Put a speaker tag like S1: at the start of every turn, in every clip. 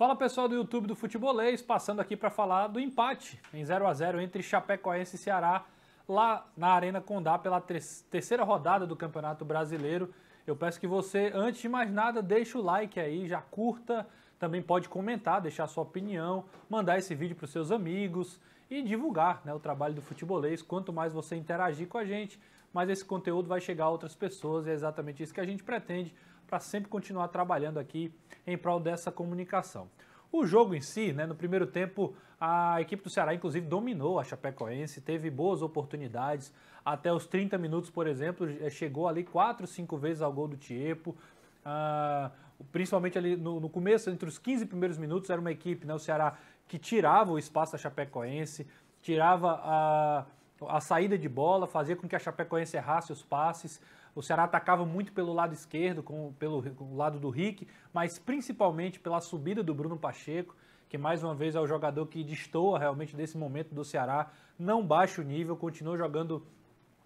S1: Fala pessoal do YouTube do Futebolês, passando aqui para falar do empate em 0 a 0 entre Chapecoense e Ceará lá na Arena Condá pela terceira rodada do Campeonato Brasileiro. Eu peço que você, antes de mais nada, deixe o like aí, já curta, também pode comentar, deixar sua opinião, mandar esse vídeo para os seus amigos e divulgar né, o trabalho do futebolês. Quanto mais você interagir com a gente, mais esse conteúdo vai chegar a outras pessoas e é exatamente isso que a gente pretende para sempre continuar trabalhando aqui em prol dessa comunicação. O jogo em si, né, no primeiro tempo, a equipe do Ceará, inclusive, dominou a Chapecoense, teve boas oportunidades. Até os 30 minutos, por exemplo, é, chegou ali 4, 5 vezes ao gol do Tiepo. Ah, principalmente ali no, no, começo, entre os 15 primeiros minutos, era uma equipe, né, o Ceará, que tirava o espaço da Chapecoense, tirava a, a saída de bola, fazia com que a Chapecoense errasse os passes. O Ceará atacava muito pelo lado esquerdo, com, pelo com o lado do Rick, mas principalmente pela subida do Bruno Pacheco, que mais uma vez é o jogador que destoa realmente desse momento do Ceará. Não baixa o nível, continua jogando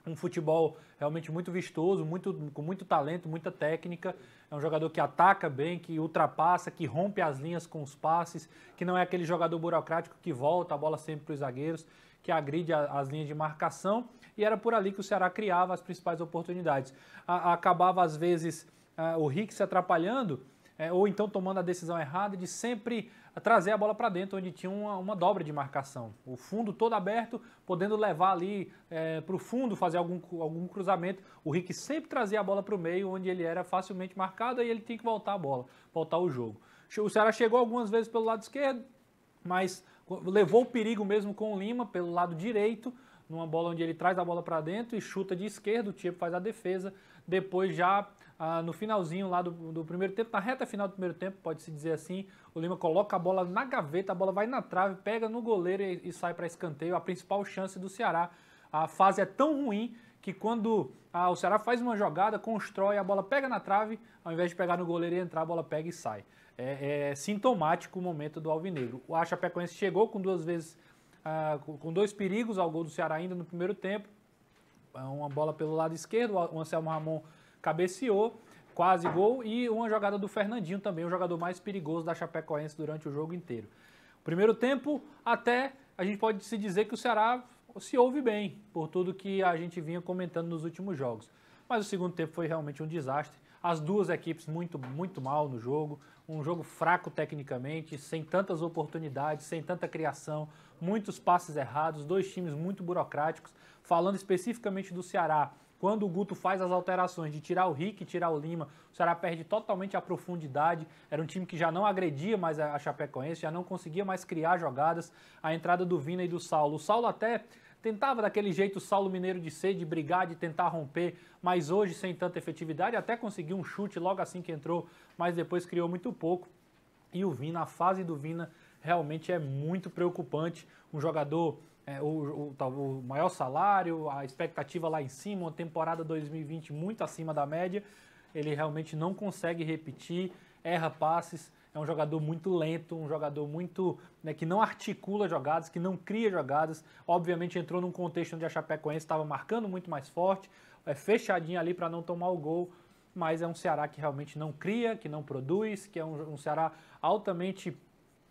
S1: um futebol realmente muito vistoso, muito, com muito talento, muita técnica. É um jogador que ataca bem, que ultrapassa, que rompe as linhas com os passes, que não é aquele jogador burocrático que volta a bola sempre para os zagueiros, que agride as linhas de marcação e era por ali que o Ceará criava as principais oportunidades. A, acabava, às vezes, a, o Rick se atrapalhando, é, ou então tomando a decisão errada de sempre trazer a bola para dentro, onde tinha uma, uma, dobra de marcação. O fundo todo aberto, podendo levar ali é, para o fundo, fazer algum, algum cruzamento. O Rick sempre trazia a bola para o meio, onde ele era facilmente marcado, e ele tinha que voltar a bola, voltar o jogo. O Ceará chegou algumas vezes pelo lado esquerdo, mas levou o perigo mesmo com o Lima pelo lado direito, numa bola onde ele traz a bola para dentro e chuta de esquerda, o Tiepo faz a defesa. Depois, já ah, no finalzinho lá do, do, primeiro tempo, na reta final do primeiro tempo, pode-se dizer assim, o Lima coloca a bola na gaveta, a bola vai na trave, pega no goleiro e, e sai para escanteio, a principal chance do Ceará. A fase é tão ruim que quando ah, o Ceará faz uma jogada, constrói, a bola pega na trave, ao invés de pegar no goleiro e entrar, a bola pega e sai. É, é sintomático o momento do Alvinegro. O Achapecoense chegou com duas vezes ah, com dois perigos ao gol do Ceará ainda no primeiro tempo. Ah, uma bola pelo lado esquerdo, o Anselmo Ramon cabeceou, quase gol, e uma jogada do Fernandinho também, o jogador mais perigoso da Chapecoense durante o jogo inteiro. Primeiro tempo, até a gente pode se dizer que o Ceará se ouve bem, por tudo que a gente vinha comentando nos últimos jogos mas o segundo tempo foi realmente um desastre. As duas equipes muito, muito mal no jogo, um jogo fraco tecnicamente, sem tantas oportunidades, sem tanta criação, muitos passes errados, dois times muito burocráticos. Falando especificamente do Ceará, quando o Guto faz as alterações de tirar o Rick, tirar o Lima, o Ceará perde totalmente a profundidade. Era um time que já não agredia mais a Chapecoense, já não conseguia mais criar jogadas. A entrada do Vina e do Saulo. O Saulo até Tentava daquele jeito Saulo Mineiro de ser, de brigar, de tentar romper, mas hoje sem tanta efetividade, até conseguiu um chute logo assim que entrou, mas depois criou muito pouco. E o Vina, a fase do Vina realmente é muito preocupante. Um jogador, é, o, o, tá, o maior salário, a expectativa lá em cima, uma temporada 2020 muito acima da média, ele realmente não consegue repetir, erra passes é um jogador muito lento, um jogador muito né, que não articula jogadas, que não cria jogadas. Obviamente entrou num contexto onde a Chapecoense estava marcando muito mais forte, é fechadinho ali para não tomar o gol. Mas é um Ceará que realmente não cria, que não produz, que é um, um Ceará altamente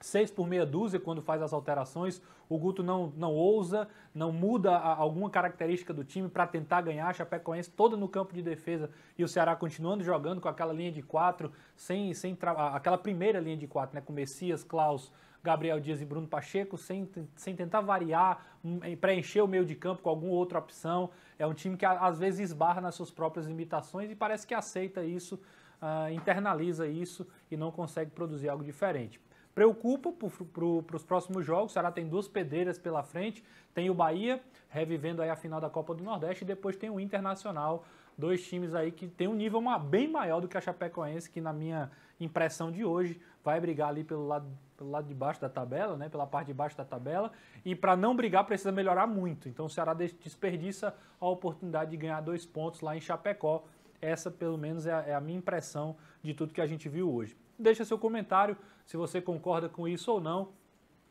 S1: seis por meia dúzia quando faz as alterações. O Guto não, não ousa, não muda a, alguma característica do time para tentar ganhar. A Chapecoense toda no campo de defesa e o Ceará continuando jogando com aquela linha de quatro, sem, sem aquela primeira linha de quatro, né, com Messias, Klaus, Gabriel Dias e Bruno Pacheco, sem, sem tentar variar, hum, preencher o meio de campo com alguma outra opção. É um time que às vezes esbarra nas suas próprias limitações e parece que aceita isso, uh, internaliza isso e não consegue produzir algo diferente. Preocupa para os próximos jogos, o Ceará tem duas pedreiras pela frente, tem o Bahia revivendo aí a final da Copa do Nordeste e depois tem o Internacional, dois times aí que tem um nível bem maior do que a Chapecoense, que na minha impressão de hoje vai brigar ali pelo lado, pelo lado de baixo da tabela, né, pela parte de baixo da tabela, e para não brigar precisa melhorar muito. Então o Ceará desperdiça a oportunidade de ganhar dois pontos lá em Chapecó. Essa, pelo menos, é a, é a minha impressão de tudo que a gente viu hoje deixa seu comentário se você concorda com isso ou não.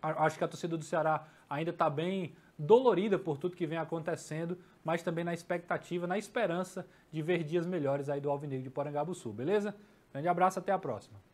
S1: Acho que a torcida do Ceará ainda está bem dolorida por tudo que vem acontecendo, mas também na expectativa, na esperança de ver dias melhores aí do Alvinegro de Porangabuçu, beleza? Grande abraço, até a próxima.